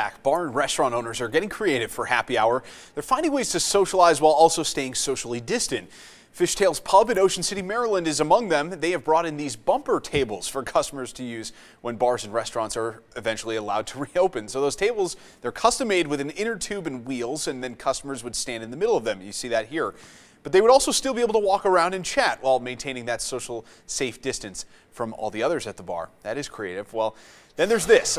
back, bar and restaurant owners are getting creative for happy hour. They're finding ways to socialize while also staying socially distant. Fishtails Pub in Ocean City, Maryland is among them. They have brought in these bumper tables for customers to use when bars and restaurants are eventually allowed to reopen. So those tables, they're custom made with an inner tube and wheels, and then customers would stand in the middle of them. You see that here. But they would also still be able to walk around and chat while maintaining that social safe distance from all the others at the bar. That is creative. Well, then there's this.